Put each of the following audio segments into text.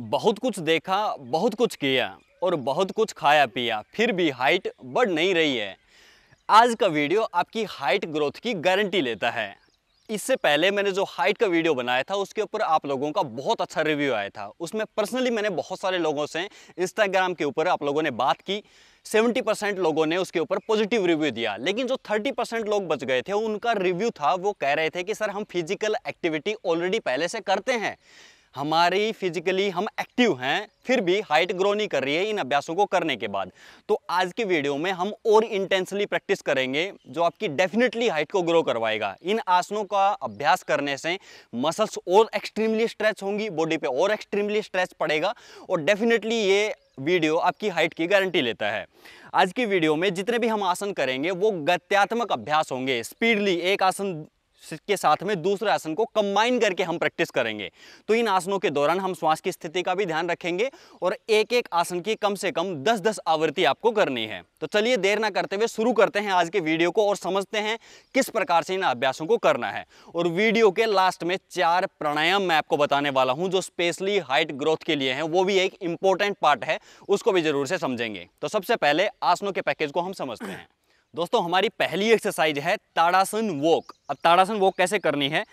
बहुत कुछ देखा बहुत कुछ किया और बहुत कुछ खाया पिया फिर भी हाइट बढ़ नहीं रही है आज का वीडियो आपकी हाइट ग्रोथ की गारंटी लेता है इससे पहले मैंने जो हाइट का वीडियो बनाया था उसके ऊपर आप लोगों का बहुत अच्छा रिव्यू आया था उसमें पर्सनली मैंने बहुत सारे लोगों से इंस्टाग्राम के ऊपर आप लोगों ने बात की 70 परसेंट लोगों ने उसके ऊपर पॉजिटिव रिव्यू दिया लेकिन जो 30 परसेंट लोग बच गए थे उनका रिव्यू था वो कह रहे थे कि सर हम फिजिकल एक्टिविटी ऑलरेडी पहले से करते हैं हमारी फिजिकली हम एक्टिव हैं फिर भी हाइट ग्रो नहीं कर रही है इन अभ्यासों को करने के बाद तो आज की वीडियो में हम और इंटेंसली प्रैक्टिस करेंगे जो आपकी डेफिनेटली हाइट को ग्रो करवाएगा इन आसनों का अभ्यास करने से मसल्स और एक्सट्रीमली स्ट्रेच होंगी बॉडी पे और एक्सट्रीमली स्ट्रेच पड़ेगा और डेफिनेटली ये वीडियो आपकी हाइट की गारंटी लेता है आज की वीडियो में जितने भी हम आसन करेंगे वो गत्यात्मक अभ्यास होंगे स्पीडली एक आसन के साथ में दूसरे आसन को कंबाइन करके हम प्रैक्टिस करेंगे तो इन आसनों के दौरान हम श्वास की स्थिति का भी ध्यान रखेंगे और एक एक आसन की कम से कम 10-10 आवृत्ति आपको करनी है तो चलिए देर ना करते हुए शुरू करते हैं आज के वीडियो को और समझते हैं किस प्रकार से इन अभ्यासों को करना है और वीडियो के लास्ट में चार प्राणायाम मैं आपको बताने वाला हूँ जो स्पेशली हाइट ग्रोथ के लिए हैं वो भी एक इंपॉर्टेंट पार्ट है उसको भी जरूर से समझेंगे तो सबसे पहले आसनों के पैकेज को हम समझते हैं दोस्तों हमारी पहली एक्सरसाइज है ताड़ासन वॉक अब ताड़ासन वॉक कैसे करनी है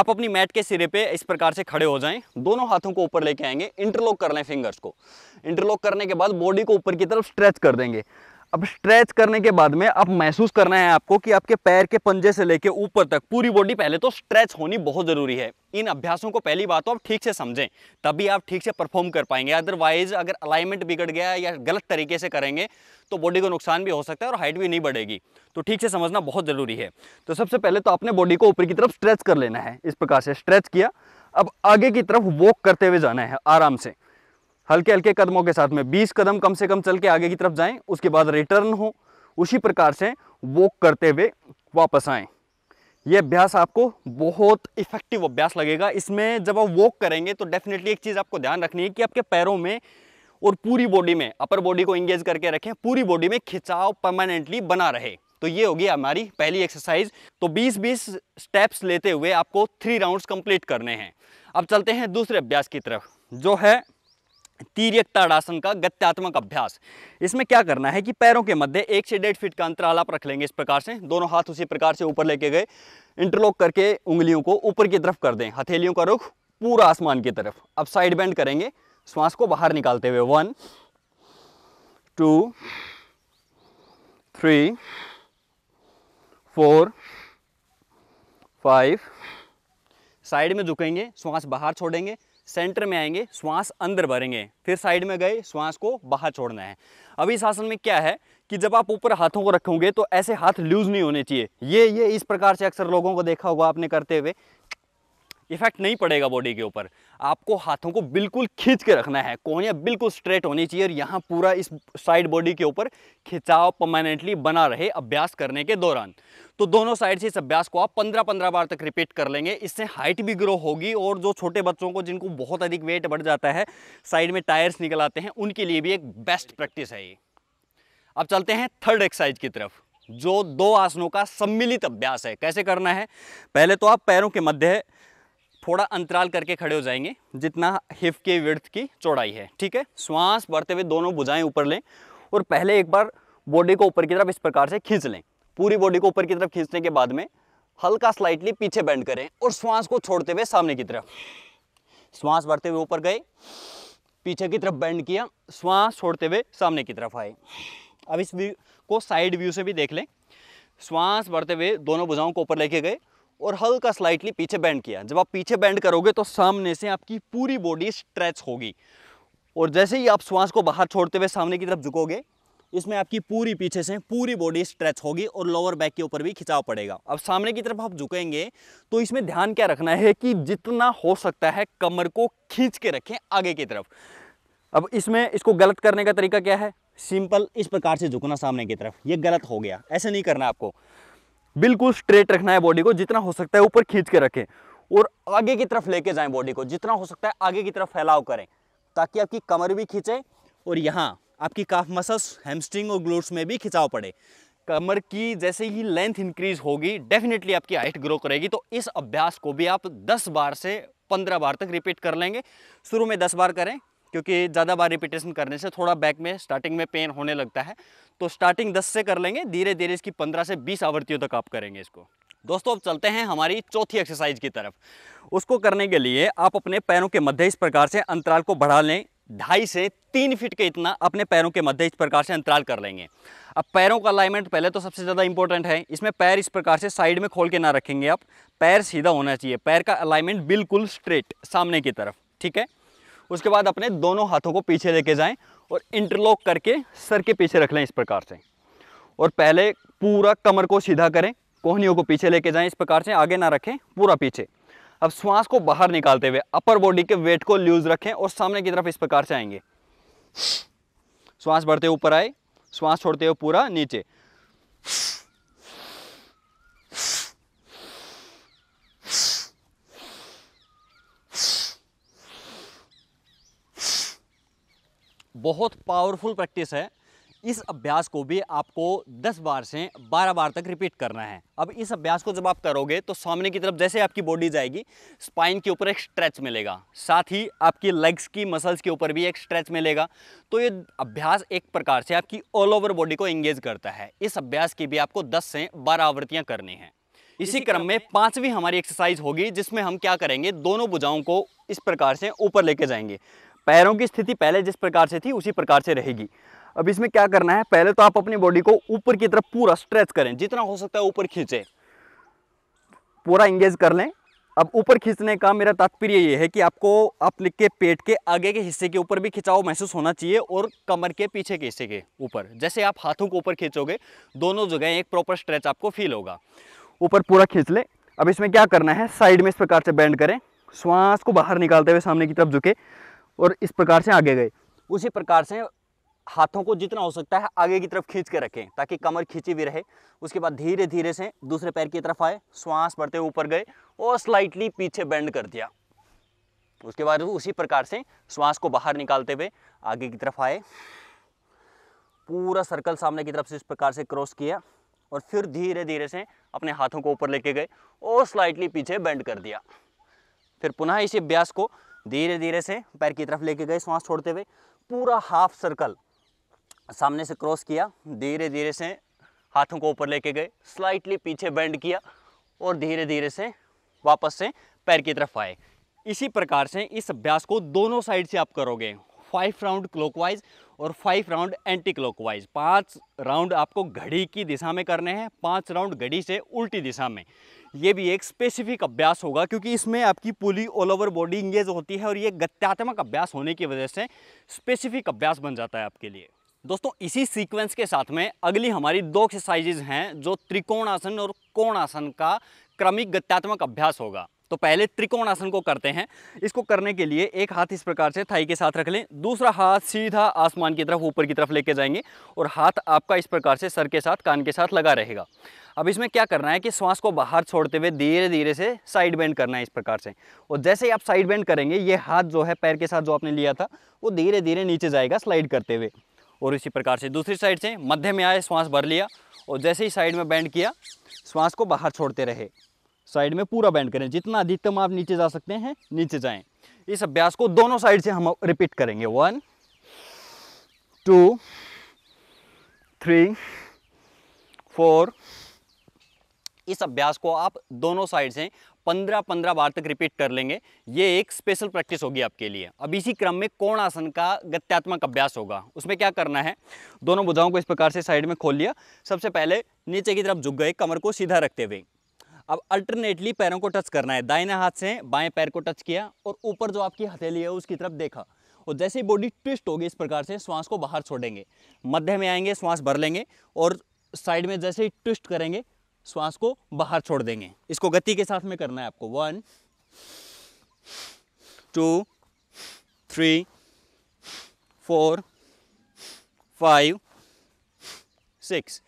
आप अपनी मैट के सिरे पे इस प्रकार से खड़े हो जाएं दोनों हाथों को ऊपर लेके आएंगे इंटरलॉक कर लें फिंगर्स को इंटरलॉक करने के बाद बॉडी को ऊपर की तरफ स्ट्रेच कर देंगे अब स्ट्रेच करने के बाद में अब महसूस करना है आपको कि आपके पैर के पंजे से लेके ऊपर तक पूरी बॉडी पहले तो स्ट्रेच होनी बहुत ज़रूरी है इन अभ्यासों को पहली बात तो आप ठीक से समझें तभी आप ठीक से परफॉर्म कर पाएंगे अदरवाइज अगर अलाइनमेंट बिगड़ गया या गलत तरीके से करेंगे तो बॉडी को नुकसान भी हो सकता है और हाइट भी नहीं बढ़ेगी तो ठीक से समझना बहुत ज़रूरी है तो सबसे पहले तो आपने बॉडी को ऊपर की तरफ स्ट्रेच कर लेना है इस प्रकार से स्ट्रेच किया अब आगे की तरफ वॉक करते हुए जाना है आराम से हल्के हल्के कदमों के साथ में बीस कदम कम से कम चल के आगे की तरफ जाए उसके बाद रिटर्न हो उसी प्रकार से वॉक करते हुए वापस आएँ यह अभ्यास आपको बहुत इफेक्टिव अभ्यास लगेगा इसमें जब आप वॉक करेंगे तो डेफिनेटली एक चीज़ आपको ध्यान रखनी है कि आपके पैरों में और पूरी बॉडी में अपर बॉडी को इंगेज करके रखें पूरी बॉडी में खिंचाव परमानेंटली बना रहे तो ये होगी हमारी पहली एक्सरसाइज तो 20-20 स्टेप्स लेते हुए आपको थ्री राउंड्स कंप्लीट करने हैं अब चलते हैं दूसरे अभ्यास की तरफ जो है तीर्यकता ताड़ासन का गत्यात्मक अभ्यास इसमें क्या करना है कि पैरों के मध्य एक से डेढ़ फीट का अंतराल आप रख लेंगे इस प्रकार से दोनों हाथ उसी प्रकार से ऊपर लेके गए इंटरलॉक करके उंगलियों को ऊपर की तरफ कर दें हथेलियों का रुख पूरा आसमान की तरफ अब साइड बैंड करेंगे श्वास को बाहर निकालते हुए one two three four five side में झुकेंगे श्वास बाहर छोड़ेंगे सेंटर में आएंगे श्वास अंदर भरेंगे फिर साइड में गए श्वास को बाहर छोड़ना है अभी इस आसन में क्या है कि जब आप ऊपर हाथों को रखोगे तो ऐसे हाथ लूज नहीं होने चाहिए ये ये इस प्रकार से अक्सर लोगों को देखा होगा आपने करते हुए इफेक्ट नहीं पड़ेगा बॉडी के ऊपर आपको हाथों को बिल्कुल खींच के रखना है कोहनिया बिल्कुल स्ट्रेट होनी चाहिए और यहाँ पूरा इस साइड बॉडी के ऊपर खिंचाव परमानेंटली बना रहे अभ्यास करने के दौरान तो दोनों साइड से इस अभ्यास को आप पंद्रह पंद्रह बार तक रिपीट कर लेंगे इससे हाइट भी ग्रो होगी और जो छोटे बच्चों को जिनको बहुत अधिक वेट बढ़ जाता है साइड में टायर्स निकल आते हैं उनके लिए भी एक बेस्ट प्रैक्टिस है ये अब चलते हैं थर्ड एक्सरसाइज की तरफ जो दो आसनों का सम्मिलित अभ्यास है कैसे करना है पहले तो आप पैरों के मध्य थोड़ा अंतराल करके खड़े हो जाएंगे जितना हिफ के विर्थ की चौड़ाई है ठीक है श्वास बढ़ते हुए दोनों बुझाएं ऊपर लें और पहले एक बार बॉडी को ऊपर की तरफ इस प्रकार से खींच लें पूरी बॉडी को ऊपर की तरफ खींचने के बाद में हल्का स्लाइटली पीछे बैंड करें और श्वास को छोड़ते हुए सामने की तरफ श्वास बढ़ते हुए ऊपर गए पीछे की तरफ बैंड किया श्वास छोड़ते हुए सामने की तरफ आए अब इस व्यू को साइड व्यू से भी देख लें श्वास बढ़ते हुए दोनों भुजाओं को ऊपर लेके गए और हल्का स्लाइटली पीछे बैंड किया जब आप पीछे बैंड करोगे तो सामने से आपकी पूरी बॉडी स्ट्रेच होगी और जैसे ही आप श्वास को बाहर छोड़ते हुए सामने की तरफ झुकोगे इसमें आपकी पूरी पीछे से पूरी बॉडी स्ट्रेच होगी और लोअर बैक के ऊपर भी खिंचाव पड़ेगा अब सामने की तरफ आप झुकेंगे तो इसमें ध्यान क्या रखना है कि जितना हो सकता है कमर को खींच के रखें आगे की तरफ अब इसमें इसको गलत करने का तरीका क्या है सिंपल इस प्रकार से झुकना सामने की तरफ ये गलत हो गया ऐसे नहीं करना आपको बिल्कुल स्ट्रेट रखना है बॉडी को जितना हो सकता है ऊपर खींच के रखें और आगे की तरफ लेके जाएं बॉडी को जितना हो सकता है आगे की तरफ फैलाव करें ताकि आपकी कमर भी खींचे और यहाँ आपकी काफ मसल्स हेमस्ट्रिंग और ग्लूट्स में भी खिंचाव पड़े कमर की जैसे ही लेंथ इंक्रीज होगी डेफिनेटली आपकी हाइट ग्रो करेगी तो इस अभ्यास को भी आप 10 बार से 15 बार तक रिपीट कर लेंगे शुरू में 10 बार करें क्योंकि ज़्यादा बार रिपीटेशन करने से थोड़ा बैक में स्टार्टिंग में पेन होने लगता है तो स्टार्टिंग 10 से कर लेंगे धीरे धीरे इसकी 15 से 20 आवृत्तियों तक आप करेंगे इसको दोस्तों अब चलते हैं हमारी चौथी एक्सरसाइज की तरफ उसको करने के लिए आप अपने पैरों के मध्य इस प्रकार से अंतराल को बढ़ा लें ढाई से तीन फीट के इतना अपने पैरों के मध्य इस प्रकार से अंतराल कर लेंगे अब पैरों का अलाइनमेंट पहले तो सबसे ज़्यादा इंपॉर्टेंट है इसमें पैर इस प्रकार से साइड में खोल के ना रखेंगे आप पैर सीधा होना चाहिए पैर का अलाइनमेंट बिल्कुल स्ट्रेट सामने की तरफ ठीक है उसके बाद अपने दोनों हाथों को पीछे लेके जाएं और इंटरलॉक करके सर के पीछे रख लें इस प्रकार से और पहले पूरा कमर को सीधा करें कोहनियों को पीछे लेके जाएं इस प्रकार से आगे ना रखें पूरा पीछे अब श्वास को बाहर निकालते हुए अपर बॉडी के वेट को लूज रखें और सामने की तरफ इस प्रकार से आएंगे श्वास बढ़ते ऊपर आए श्वास छोड़ते हुए पूरा नीचे बहुत पावरफुल प्रैक्टिस है इस अभ्यास को भी आपको 10 बार से 12 बार तक रिपीट करना है अब इस अभ्यास को जब आप करोगे तो सामने की तरफ जैसे आपकी बॉडी जाएगी स्पाइन के ऊपर एक स्ट्रेच मिलेगा साथ ही आपकी लेग्स की मसल्स के ऊपर भी एक स्ट्रेच मिलेगा तो ये अभ्यास एक प्रकार से आपकी ऑल ओवर बॉडी को एंगेज करता है इस अभ्यास की भी आपको दस से बारह आवृत्तियाँ करनी है इसी क्रम में पांचवी हमारी एक्सरसाइज होगी जिसमें हम क्या करेंगे दोनों भुजाओं को इस प्रकार से ऊपर लेके जाएंगे पैरों की स्थिति पहले जिस प्रकार से थी उसी प्रकार से रहेगी अब इसमें क्या करना है पहले तो आप अपनी बॉडी को ऊपर की तरफ पूरा स्ट्रेच करें जितना हो सकता है ऊपर खींचे पूरा इंगेज कर लें अब ऊपर खींचने का मेरा तात्पर्य ये है कि आपको आप लिख के पेट के आगे के हिस्से के ऊपर भी खिंचाव महसूस होना चाहिए और कमर के पीछे के हिस्से के ऊपर जैसे आप हाथों को ऊपर खींचोगे दोनों जगह एक प्रॉपर स्ट्रेच आपको फील होगा ऊपर पूरा खींच लें अब इसमें क्या करना है साइड में इस प्रकार से बैंड करें श्वास को बाहर निकालते हुए सामने की तरफ झुके और इस प्रकार से आगे गए उसी प्रकार से हाथों को जितना हो सकता है आगे की तरफ खींच के रखें ताकि कमर खींची भी रहे उसके बाद धीरे धीरे से दूसरे पैर की तरफ आए श्वास बढ़ते ऊपर गए और स्लाइटली पीछे बेंड कर दिया उसके बाद उसी प्रकार से श्वास को बाहर निकालते हुए आगे की तरफ आए पूरा सर्कल सामने की तरफ से इस प्रकार से क्रॉस किया और फिर धीरे धीरे से अपने हाथों को ऊपर लेके गए और स्लाइटली पीछे बेंड कर दिया फिर पुनः इसी अभ्यास को धीरे धीरे से पैर की तरफ लेके गए सांस छोड़ते हुए पूरा हाफ सर्कल सामने से क्रॉस किया धीरे धीरे से हाथों को ऊपर लेके गए स्लाइटली पीछे बेंड किया और धीरे धीरे से वापस से पैर की तरफ आए इसी प्रकार से इस अभ्यास को दोनों साइड से आप करोगे फाइव राउंड क्लॉकवाइज और फाइव राउंड एंटी क्लॉकवाइज पांच राउंड आपको घड़ी की दिशा में करने हैं पांच राउंड घड़ी से उल्टी दिशा में ये भी एक स्पेसिफिक अभ्यास होगा क्योंकि इसमें आपकी fully all over body engage होती है और ये गत्यात्मक अभ्यास होने की वजह से स्पेसिफिक अभ्यास बन जाता है आपके लिए दोस्तों इसी सीक्वेंस के साथ में अगली हमारी दो एक्सरसाइजेज हैं जो त्रिकोणासन और कोणासन का क्रमिक गत्यात्मक अभ्यास होगा तो पहले त्रिकोण आसन को करते हैं इसको करने के लिए एक हाथ इस प्रकार से थाई के साथ रख लें दूसरा हाथ सीधा आसमान की तरफ ऊपर की तरफ लेके जाएंगे और हाथ आपका इस प्रकार से सर के साथ कान के साथ लगा रहेगा अब इसमें क्या करना है कि श्वास को बाहर छोड़ते हुए धीरे धीरे से साइड बैंड करना है इस प्रकार से और जैसे ही आप साइड बैंड करेंगे ये हाथ जो है पैर के साथ जो आपने लिया था वो धीरे धीरे नीचे जाएगा स्लाइड करते हुए और इसी प्रकार से दूसरी साइड से मध्य में आए श्वास भर लिया और जैसे ही साइड में बैंड किया श्वास को बाहर छोड़ते रहे साइड में पूरा बैंड करें जितना अधिकतम आप नीचे जा सकते हैं नीचे जाएं इस अभ्यास को दोनों साइड से हम रिपीट करेंगे वन टू थ्री फोर इस अभ्यास को आप दोनों साइड से पंद्रह पंद्रह बार तक रिपीट कर लेंगे ये एक स्पेशल प्रैक्टिस होगी आपके लिए अब इसी क्रम में कोण आसन का गत्यात्मक अभ्यास होगा उसमें क्या करना है दोनों बुधाओं को इस प्रकार से साइड में खोल लिया सबसे पहले नीचे की तरफ झुक गए कमर को सीधा रखते हुए अब अल्टरनेटली पैरों को टच करना है दाहिने हाथ से बाएं पैर को टच किया और ऊपर जो आपकी हथेली है उसकी तरफ देखा और जैसे ही बॉडी ट्विस्ट होगी इस प्रकार से श्वास को बाहर छोड़ेंगे मध्य में आएंगे श्वास भर लेंगे और साइड में जैसे ही ट्विस्ट करेंगे श्वास को बाहर छोड़ देंगे इसको गति के साथ में करना है आपको one two three four five six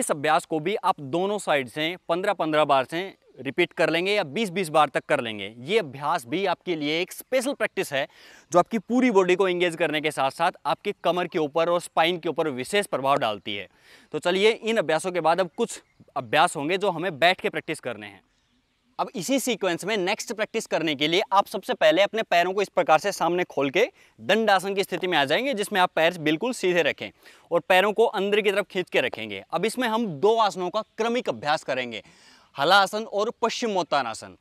इस अभ्यास को भी आप दोनों साइड से पंद्रह पंद्रह बार से रिपीट कर लेंगे या 20-20 बार तक कर लेंगे ये अभ्यास भी आपके लिए एक स्पेशल प्रैक्टिस है जो आपकी पूरी बॉडी को एंगेज करने के साथ साथ आपके कमर के ऊपर और स्पाइन के ऊपर विशेष प्रभाव डालती है तो चलिए इन अभ्यासों के बाद अब कुछ अभ्यास होंगे जो हमें बैठ के प्रैक्टिस करने हैं अब इसी सीक्वेंस में नेक्स्ट प्रैक्टिस करने के लिए आप सबसे पहले अपने पैरों को इस प्रकार से सामने खोल के दंडासन की स्थिति में आ जाएंगे जिसमें आप पैर बिल्कुल सीधे रखें और पैरों को अंदर की तरफ खींच के रखेंगे अब इसमें हम दो आसनों का क्रमिक अभ्यास करेंगे हलासन और पश्चिमोत्तानासन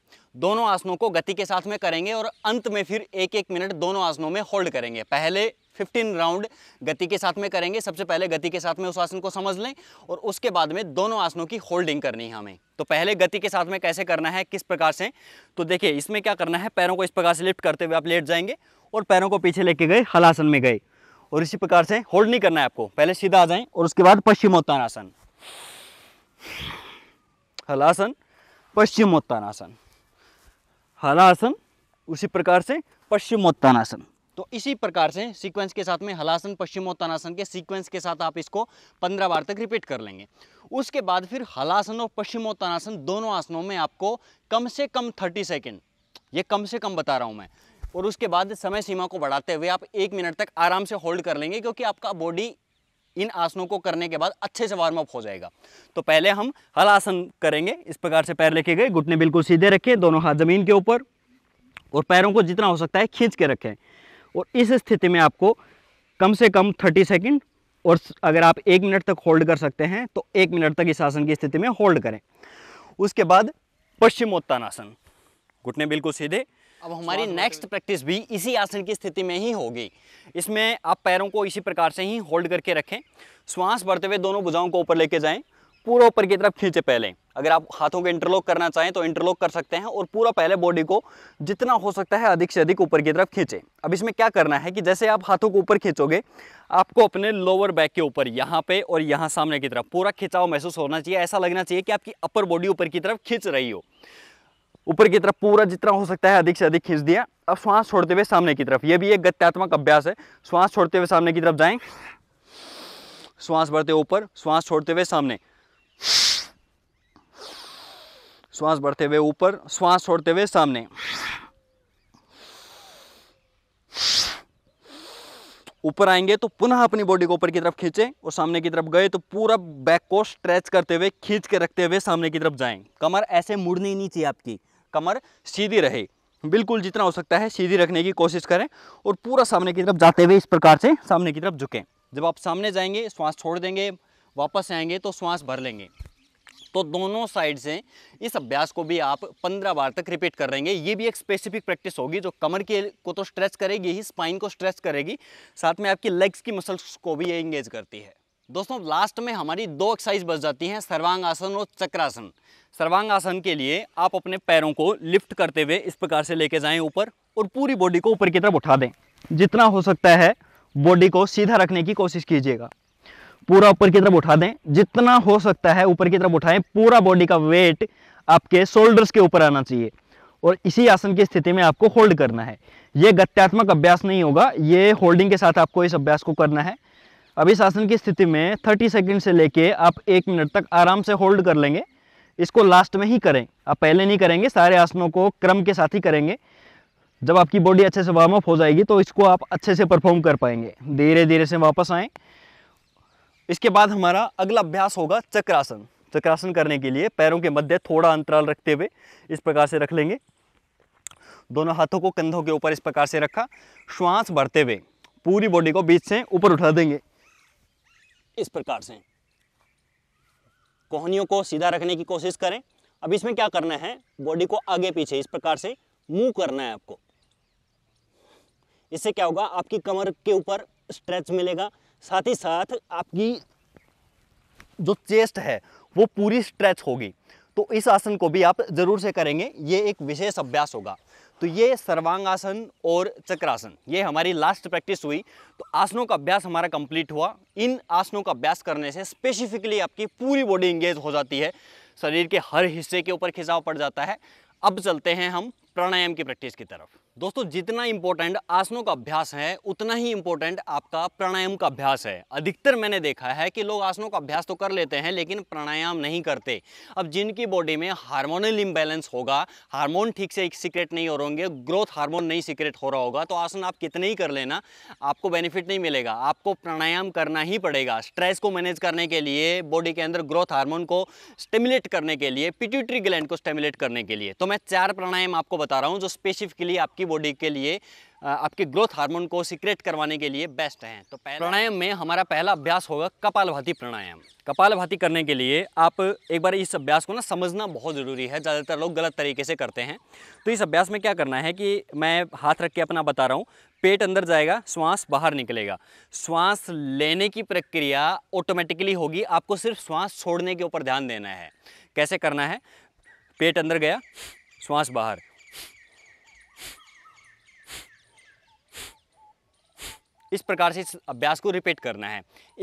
दोनों आसनों को गति के साथ में करेंगे और अंत में फिर एक एक मिनट दोनों आसनों में होल्ड करेंगे पहले 15 राउंड गति के साथ में करेंगे सबसे पहले गति के साथ में उस आसन को समझ लें और उसके बाद में दोनों आसनों की होल्डिंग करनी है हमें तो पहले गति के साथ में कैसे करना है किस प्रकार से तो देखिए इसमें क्या करना है पैरों को इस प्रकार से लिफ्ट करते हुए आप लेट जाएंगे और पैरों को पीछे लेके गए हलासन में गए और इसी प्रकार से होल्ड नहीं करना है आपको पहले सीधा आ जाए और उसके बाद पश्चिमोत्तानासन हलासन पश्चिमोत्तानासन हलासन उसी प्रकार से पश्चिमोत्तानासन तो इसी प्रकार से सीक्वेंस के साथ में हलासन पश्चिमोत्तानासन के सीक्वेंस के साथ आप इसको पंद्रह बार तक रिपीट कर लेंगे उसके बाद फिर हलासन और पश्चिमोत्तानासन दोनों आसनों में आपको कम से कम थर्टी सेकेंड ये कम से कम बता रहा हूँ मैं और उसके बाद समय सीमा को बढ़ाते हुए आप एक मिनट तक आराम से होल्ड कर लेंगे क्योंकि आपका बॉडी इन आसनों को करने के बाद अच्छे से वार्म अप हो जाएगा तो पहले हम हल आसन करेंगे इस प्रकार से पैर लेके गए घुटने बिल्कुल सीधे रखें दोनों हाथ ज़मीन के ऊपर और पैरों को जितना हो सकता है खींच के रखें और इस स्थिति में आपको कम से कम थर्टी सेकेंड और अगर आप एक मिनट तक होल्ड कर सकते हैं तो एक मिनट तक इस आसन की स्थिति में होल्ड करें उसके बाद पश्चिमोत्तानासन घुटने बिल्कुल सीधे अब हमारी नेक्स्ट प्रैक्टिस भी इसी आसन की स्थिति में ही होगी इसमें आप पैरों को इसी प्रकार से ही होल्ड करके रखें श्वास भरते हुए दोनों भुजाओं को ऊपर लेके जाएं पूरा ऊपर की तरफ खींचे पहले अगर आप हाथों को इंटरलॉक करना चाहें तो इंटरलॉक कर सकते हैं और पूरा पहले बॉडी को जितना हो सकता है अधिक से अधिक ऊपर की तरफ खींचे अब इसमें क्या करना है कि जैसे आप हाथों को ऊपर खींचोगे आपको अपने लोअर बैक के ऊपर यहाँ पे और यहाँ सामने की तरफ पूरा खिंचाव महसूस होना चाहिए ऐसा लगना चाहिए कि आपकी अपर बॉडी ऊपर की तरफ खींच रही हो ऊपर की तरफ पूरा जितना हो सकता है अधिक से अधिक खींच दिया अब श्वास छोड़ते हुए सामने की तरफ यह भी एक गत्यात्मक अभ्यास है श्वास छोड़ते हुए सामने की तरफ जाएं श्वास बढ़ते ऊपर श्वास छोड़ते हुए सामने श्वास बढ़ते हुए ऊपर श्वास छोड़ते हुए सामने ऊपर आएंगे तो पुनः अपनी बॉडी को ऊपर की तरफ खींचे और सामने की तरफ गए तो पूरा बैक को स्ट्रेच करते हुए खींच के रखते हुए सामने की तरफ जाएं कमर ऐसे मुड़नी नहीं चाहिए आपकी कमर सीधी रहे बिल्कुल जितना हो सकता है सीधी रखने की कोशिश करें और पूरा सामने की तरफ जाते हुए इस प्रकार से सामने की तरफ झुकें जब आप सामने जाएंगे श्वास छोड़ देंगे वापस आएंगे तो श्वास भर लेंगे तो दोनों साइड से इस अभ्यास को भी आप 15 बार तक रिपीट कर रहेंगे ये भी एक स्पेसिफिक प्रैक्टिस होगी जो कमर के को तो स्ट्रेच करेगी ही स्पाइन को स्ट्रेच करेगी साथ में आपकी लेग्स की मसल्स को भी ये इंगेज करती है दोस्तों लास्ट में हमारी दो एक्सरसाइज बच जाती हैं सर्वांग आसन और चक्रासन सर्वांग आसन के लिए आप अपने पैरों को लिफ्ट करते हुए इस प्रकार से लेके जाएं ऊपर और पूरी बॉडी को ऊपर की तरफ उठा दें जितना हो सकता है बॉडी को सीधा रखने की कोशिश कीजिएगा पूरा ऊपर की तरफ उठा दें जितना हो सकता है ऊपर की तरफ उठाएं पूरा बॉडी का वेट आपके शोल्डर्स के ऊपर आना चाहिए और इसी आसन की स्थिति में आपको होल्ड करना है ये गत्यात्मक अभ्यास नहीं होगा ये होल्डिंग के साथ आपको इस अभ्यास को करना है अब इस आसन की स्थिति में 30 सेकंड से लेके आप एक मिनट तक आराम से होल्ड कर लेंगे इसको लास्ट में ही करें आप पहले नहीं करेंगे सारे आसनों को क्रम के साथ ही करेंगे जब आपकी बॉडी अच्छे से वार्म अप हो जाएगी तो इसको आप अच्छे से परफॉर्म कर पाएंगे धीरे धीरे से वापस आएँ इसके बाद हमारा अगला अभ्यास होगा चक्रासन चक्रासन करने के लिए पैरों के मध्य थोड़ा अंतराल रखते हुए इस प्रकार से रख लेंगे दोनों हाथों को कंधों के ऊपर इस प्रकार से रखा श्वास भरते हुए पूरी बॉडी को बीच से ऊपर उठा देंगे इस प्रकार से कोहनियों को सीधा रखने की कोशिश करें अब इसमें क्या करना है बॉडी को आगे पीछे इस प्रकार से मूव करना है आपको इससे क्या होगा आपकी कमर के ऊपर स्ट्रेच मिलेगा साथ ही साथ आपकी जो चेस्ट है वो पूरी स्ट्रेच होगी तो इस आसन को भी आप ज़रूर से करेंगे ये एक विशेष अभ्यास होगा तो ये सर्वांगासन और चक्रासन ये हमारी लास्ट प्रैक्टिस हुई तो आसनों का अभ्यास हमारा कंप्लीट हुआ इन आसनों का अभ्यास करने से स्पेसिफिकली आपकी पूरी बॉडी इंगेज हो जाती है शरीर के हर हिस्से के ऊपर खिंचाव पड़ जाता है अब चलते हैं हम प्राणायाम की प्रैक्टिस की तरफ दोस्तों जितना इम्पोर्टेंट आसनों का अभ्यास है उतना ही इम्पोर्टेंट आपका प्राणायाम का अभ्यास है अधिकतर मैंने देखा है कि लोग आसनों का अभ्यास तो कर लेते हैं लेकिन प्राणायाम नहीं करते अब जिनकी बॉडी में हार्मोनल इम्बैलेंस होगा हार्मोन ठीक से सीक्रेट नहीं हो रहे होंगे ग्रोथ हार्मोन नहीं सीक्रेट हो रहा होगा तो आसन आप कितने ही कर लेना आपको बेनिफिट नहीं मिलेगा आपको प्राणायाम करना ही पड़ेगा स्ट्रेस को मैनेज करने के लिए बॉडी के अंदर ग्रोथ हार्मोन को स्टेमुलेट करने के लिए पिट्यूटरी ग्लैंड को स्टेमुलेट करने के लिए तो मैं चार प्राणायाम आपको बता रहा हूँ जो स्पेसिफिकली आपकी आपकी बॉडी के लिए आपके ग्रोथ हार्मोन को सिक्रेट करवाने के लिए बेस्ट हैं तो प्राणायाम में हमारा पहला अभ्यास होगा कपालभाती प्राणायाम कपालभाती करने के लिए आप एक बार इस अभ्यास को ना समझना बहुत ज़रूरी है ज़्यादातर लोग गलत तरीके से करते हैं तो इस अभ्यास में क्या करना है कि मैं हाथ रख के अपना बता रहा हूँ पेट अंदर जाएगा श्वास बाहर निकलेगा श्वास लेने की प्रक्रिया ऑटोमेटिकली होगी आपको सिर्फ श्वास छोड़ने के ऊपर ध्यान देना है कैसे करना है पेट अंदर गया श्वास बाहर इस प्रकार से इस अभ्यास को रिपीट करना है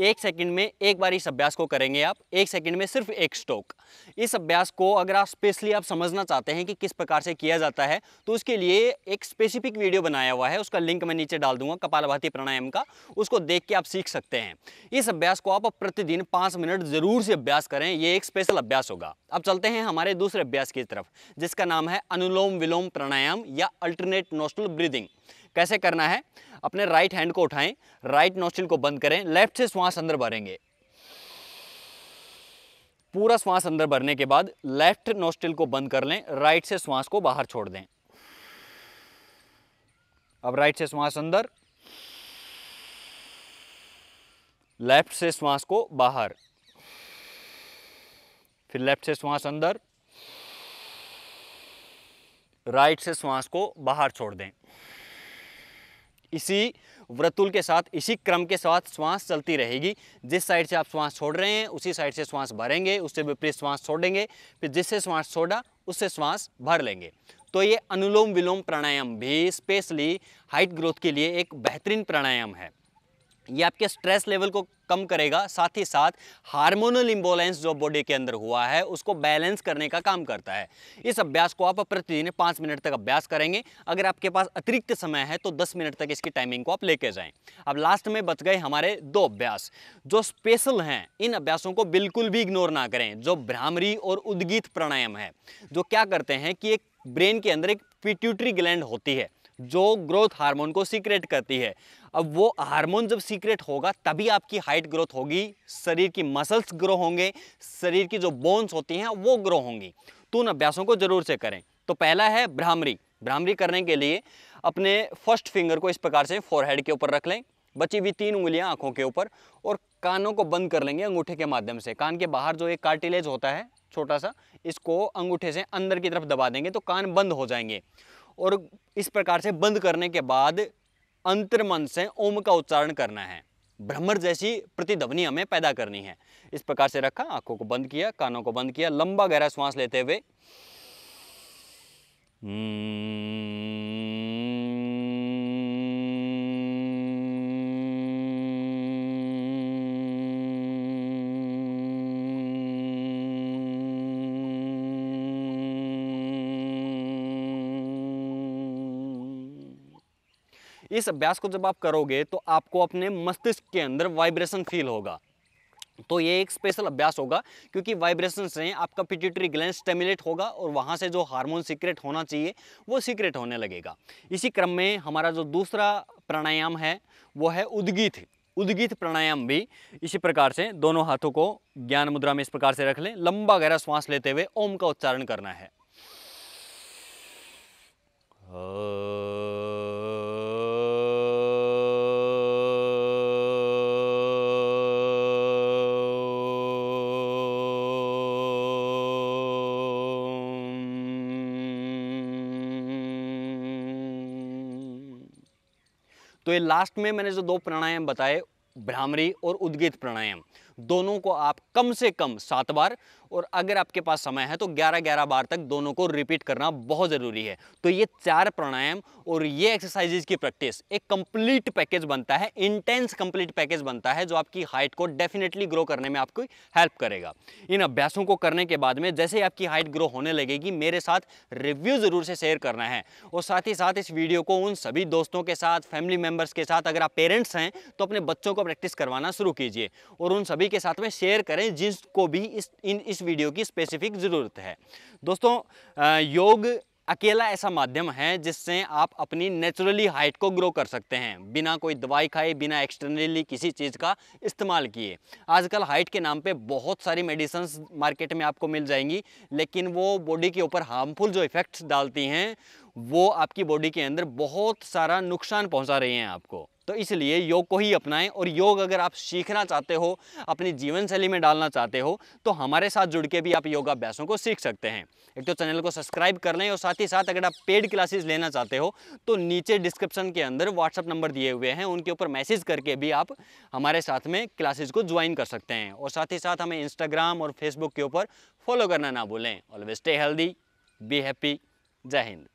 एक सेकंड में एक बार इस अभ्यास को करेंगे आप एक सेकंड में सिर्फ एक स्ट्रोक इस अभ्यास को अगर आप स्पेशली आप समझना चाहते हैं कि किस प्रकार से किया जाता है तो उसके लिए एक स्पेसिफिक वीडियो बनाया हुआ है उसका लिंक मैं नीचे डाल दूंगा कपालभाती प्राणायाम का उसको देख के आप सीख सकते हैं इस अभ्यास को आप प्रतिदिन पाँच मिनट जरूर से अभ्यास करें ये एक स्पेशल अभ्यास होगा अब चलते हैं हमारे दूसरे अभ्यास की तरफ जिसका नाम है अनुलोम विलोम प्राणायाम या अल्टरनेट नोस्टल ब्रीदिंग कैसे करना है अपने राइट हैंड को उठाएं राइट नोस्टिल को बंद करें लेफ्ट से श्वास अंदर भरेंगे पूरा श्वास अंदर भरने के बाद लेफ्ट नोस्टिल को बंद कर लें राइट से श्वास को बाहर छोड़ दें अब राइट से श्वास अंदर लेफ्ट से श्वास को बाहर फिर लेफ्ट से श्वास अंदर राइट से श्वास को बाहर छोड़ दें इसी व्रतुल के साथ इसी क्रम के साथ श्वास चलती रहेगी जिस साइड से आप श्वास छोड़ रहे हैं उसी साइड से श्वास भरेंगे उससे विपरीत श्वास छोड़ेंगे फिर जिससे श्वास छोड़ा उससे श्वास भर लेंगे तो ये अनुलोम विलोम प्राणायाम भी स्पेशली हाइट ग्रोथ के लिए एक बेहतरीन प्राणायाम है ये आपके स्ट्रेस लेवल को कम करेगा साथ ही साथ हार्मोनल इम्बोलेंस जो बॉडी के अंदर हुआ है उसको बैलेंस करने का काम करता है इस अभ्यास को आप प्रतिदिन पाँच मिनट तक अभ्यास करेंगे अगर आपके पास अतिरिक्त समय है तो दस मिनट तक इसकी टाइमिंग को आप लेके जाएं अब लास्ट में बच गए हमारे दो अभ्यास जो स्पेशल हैं इन अभ्यासों को बिल्कुल भी इग्नोर ना करें जो भ्रामरी और उदगीत प्राणायाम है जो क्या करते हैं कि एक ब्रेन के अंदर एक पिट्यूटरी ग्लैंड होती है जो ग्रोथ हार्मोन को सीक्रेट करती है अब वो हार्मोन जब सीक्रेट होगा तभी आपकी हाइट ग्रोथ होगी शरीर की मसल्स ग्रो होंगे शरीर की जो बोन्स होती हैं वो ग्रो होंगी तो उन अभ्यासों को जरूर से करें तो पहला है भ्रामरी भ्रामरी करने के लिए अपने फर्स्ट फिंगर को इस प्रकार से फोरहेड के ऊपर रख लें बची हुई तीन उंगलियां आंखों के ऊपर और कानों को बंद कर लेंगे अंगूठे के माध्यम से कान के बाहर जो एक कार्टिलेज होता है छोटा सा इसको अंगूठे से अंदर की तरफ दबा देंगे तो कान बंद हो जाएंगे और इस प्रकार से बंद करने के बाद अंतर्मन से ओम का उच्चारण करना है भ्रमर जैसी प्रतिध्वनि हमें पैदा करनी है इस प्रकार से रखा आंखों को बंद किया कानों को बंद किया लंबा गहरा श्वास लेते हुए hmm. इस अभ्यास को जब आप करोगे तो आपको अपने मस्तिष्क के अंदर वाइब्रेशन फील होगा तो ये एक स्पेशल अभ्यास होगा क्योंकि वाइब्रेशन से आपका पिट्यूटरी ग्लैंड स्टेमुलेट होगा और वहाँ से जो हार्मोन सीक्रेट होना चाहिए वो सीक्रेट होने लगेगा इसी क्रम में हमारा जो दूसरा प्राणायाम है वो है उद्गीत उद्गीत प्राणायाम भी इसी प्रकार से दोनों हाथों को ज्ञान मुद्रा में इस प्रकार से रख लें लंबा गहरा श्वास लेते हुए ओम का उच्चारण करना है ओ... तो ये लास्ट में मैंने जो दो प्राणायाम बताए भ्रामरी और उद्गीत प्राणायाम दोनों को आप कम से कम सात बार और अगर आपके पास समय है तो ग्यारह ग्यारह बार तक दोनों को रिपीट करना बहुत ज़रूरी है तो ये चार प्राणायाम और ये एक्सरसाइजेज की प्रैक्टिस एक कंप्लीट पैकेज बनता है इंटेंस कंप्लीट पैकेज बनता है जो आपकी हाइट को डेफिनेटली ग्रो करने में आपको हेल्प करेगा इन अभ्यासों को करने के बाद में जैसे आपकी हाइट ग्रो होने लगेगी मेरे साथ रिव्यू ज़रूर से शेयर करना है और साथ ही साथ इस वीडियो को उन सभी दोस्तों के साथ फैमिली मेम्बर्स के साथ अगर आप पेरेंट्स हैं तो अपने बच्चों को प्रैक्टिस करवाना शुरू कीजिए और उन सभी के साथ में शेयर करें जिसको भी इस इन इस वीडियो की स्पेसिफिक ज़रूरत है दोस्तों योग अकेला ऐसा माध्यम है जिससे आप अपनी नेचुरली हाइट को ग्रो कर सकते हैं बिना कोई दवाई खाए बिना एक्सटर्नली किसी चीज़ का इस्तेमाल किए आजकल हाइट के नाम पे बहुत सारी मेडिसन्स मार्केट में आपको मिल जाएंगी लेकिन वो बॉडी के ऊपर हार्मफुल जो इफ़ेक्ट्स डालती हैं वो आपकी बॉडी के अंदर बहुत सारा नुकसान पहुंचा रहे हैं आपको तो इसलिए योग को ही अपनाएं और योग अगर आप सीखना चाहते हो अपनी जीवन शैली में डालना चाहते हो तो हमारे साथ जुड़ के भी आप योगाभ्यासों को सीख सकते हैं एक तो चैनल को सब्सक्राइब कर लें और साथ ही साथ अगर आप पेड क्लासेस लेना चाहते हो तो नीचे डिस्क्रिप्शन के अंदर व्हाट्सअप नंबर दिए हुए हैं उनके ऊपर मैसेज करके भी आप हमारे साथ में क्लासेज को ज्वाइन कर सकते हैं और साथ ही साथ हमें इंस्टाग्राम और फेसबुक के ऊपर फॉलो करना ना भूलें always stay healthy be happy जय हिंद